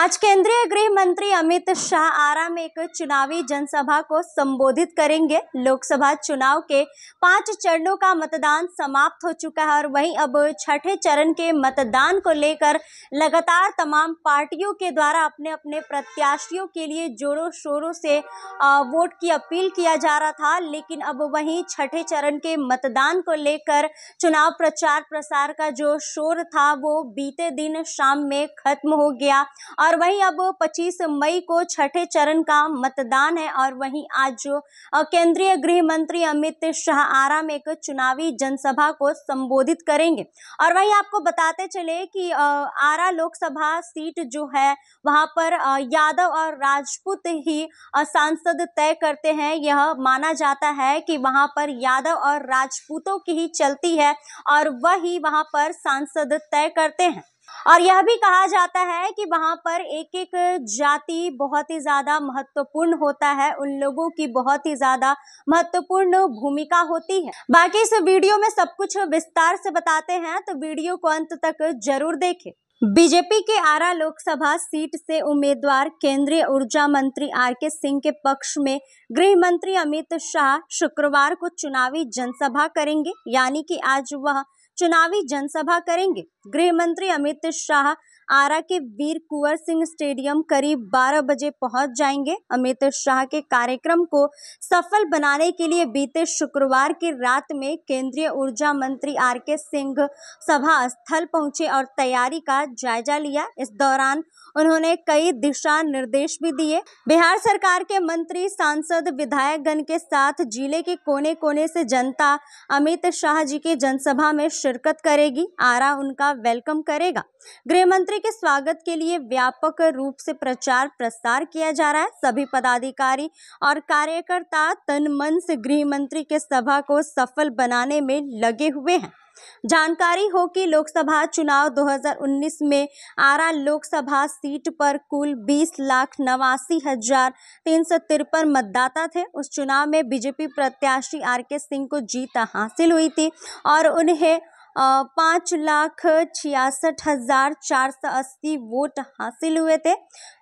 आज केंद्रीय गृह मंत्री अमित शाह आरा में एक चुनावी जनसभा को संबोधित करेंगे लोकसभा चुनाव के पांच चरणों का मतदान समाप्त हो चुका है और वहीं अब छठे चरण के मतदान को लेकर लगातार तमाम पार्टियों के द्वारा अपने अपने प्रत्याशियों के लिए जोरों शोरों से वोट की अपील किया जा रहा था लेकिन अब वहीं छठे चरण के मतदान को लेकर चुनाव प्रचार प्रसार का जो शोर था वो बीते दिन शाम में खत्म हो गया और वहीं अब 25 मई को छठे चरण का मतदान है और वहीं आज जो केंद्रीय गृह मंत्री अमित शाह आरा में एक चुनावी जनसभा को संबोधित करेंगे और वहीं आपको बताते चले कि आरा लोकसभा सीट जो है वहां पर यादव और राजपूत ही सांसद तय करते हैं यह माना जाता है कि वहां पर यादव और राजपूतों की ही चलती है और वही वहां पर सांसद तय करते हैं और यह भी कहा जाता है कि वहां पर एक एक जाति बहुत ही ज़्यादा महत्वपूर्ण होता है उन लोगों की बहुत ही ज़्यादा महत्वपूर्ण भूमिका होती है बाकी इस वीडियो में सब कुछ विस्तार से बताते हैं तो वीडियो को अंत तक जरूर देखें बीजेपी के आरा लोकसभा सीट से उम्मीदवार केंद्रीय ऊर्जा मंत्री आर के सिंह के पक्ष में गृह मंत्री अमित शाह शुक्रवार को चुनावी जनसभा करेंगे यानी कि आज वह चुनावी जनसभा करेंगे गृह मंत्री अमित शाह आरा के वीर कुंवर सिंह स्टेडियम करीब 12 बजे पहुंच जाएंगे अमित शाह के कार्यक्रम को सफल बनाने के लिए बीते शुक्रवार की रात में केंद्रीय ऊर्जा मंत्री आर के सिंह सभा स्थल पहुंचे और तैयारी का जायजा लिया इस दौरान उन्होंने कई दिशा निर्देश भी दिए बिहार सरकार के मंत्री सांसद विधायकगण के साथ जिले के कोने कोने से जनता अमित शाह जी की जनसभा में शिरकत करेगी आरा उनका वेलकम करेगा गृह मंत्री दूसरे के स्वागत के लिए व्यापक रूप से प्रचार प्रसार किया जा रहा है सभी पदाधिकारी और कार्यकर्ता तन मन से गृह मंत्री के सभा को सफल बनाने में लगे हुए हैं जानकारी हो कि लोकसभा चुनाव 2019 में आरा लोकसभा सीट पर कुल बीस लाख नवासी हजार तीन सौ तिरपन मतदाता थे उस चुनाव में बीजेपी प्रत्याशी आर के सिंह को जीत हासिल हुई थी और उन्हें पाँच लाख छियासठ हज़ार चार सौ अस्सी वोट हासिल हुए थे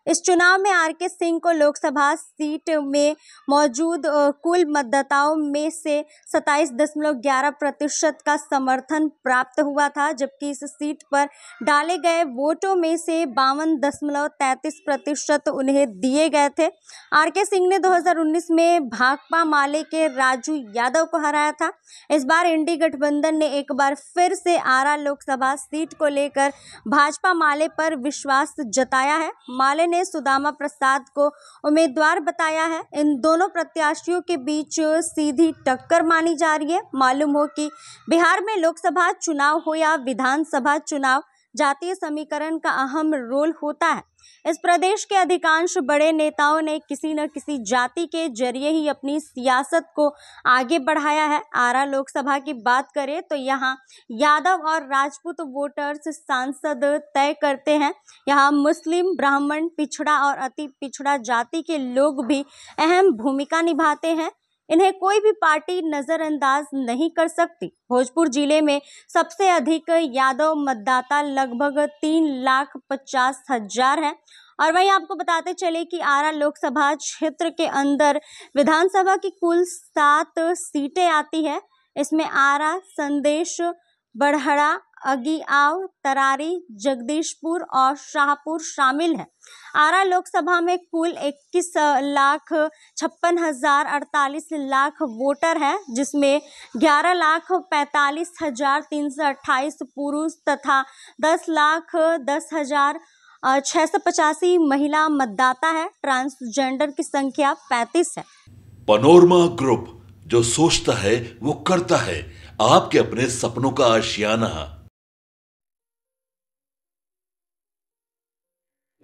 इस चुनाव में आर के सिंह को लोकसभा सीट में मौजूद कुल मतदाताओं में से दशमलव ग्यारह प्रतिशत का समर्थन प्राप्त हुआ था जबकि इस सीट पर डाले गए वोटों में से बावन दशमलव प्रतिशत उन्हें दिए गए थे आर के सिंह ने 2019 में भाकपा माले के राजू यादव को हराया था इस बार इंडी गठबंधन ने एक बार फिर से आरा लोकसभा सीट को लेकर भाजपा माले पर विश्वास जताया है माले ने ने सुदामा प्रसाद को उम्मीदवार बताया है इन दोनों प्रत्याशियों के बीच सीधी टक्कर मानी जा रही है मालूम हो कि बिहार में लोकसभा चुनाव हो या विधानसभा चुनाव जातीय समीकरण का अहम रोल होता है इस प्रदेश के अधिकांश बड़े नेताओं ने किसी न किसी जाति के जरिए ही अपनी सियासत को आगे बढ़ाया है आरा लोकसभा की बात करें तो यहाँ यादव और राजपूत वोटर्स सांसद तय करते हैं यहाँ मुस्लिम ब्राह्मण पिछड़ा और अति पिछड़ा जाति के लोग भी अहम भूमिका निभाते हैं इन्हें कोई भी पार्टी नजरअंदाज नहीं कर सकती भोजपुर जिले में सबसे अधिक यादव मतदाता लगभग तीन लाख पचास हजार हैं और वहीं आपको बताते चले कि आरा लोकसभा क्षेत्र के अंदर विधानसभा की कुल सात सीटें आती है इसमें आरा संदेश बढ़हड़ा अगिआव तरारी जगदीशपुर और शाहपुर शामिल हैं आरा लोकसभा में कुल इक्कीस लाख छप्पन हजार अड़तालीस लाख वोटर हैं जिसमें ग्यारह लाख पैंतालीस हजार तीन सौ अट्ठाईस पुरुष तथा दस लाख दस हजार छः सौ पचासी महिला मतदाता है ट्रांसजेंडर की संख्या पैंतीस है पनोरमा ग्रुप जो सोचता है वो करता है आपके अपने सपनों का आशियाना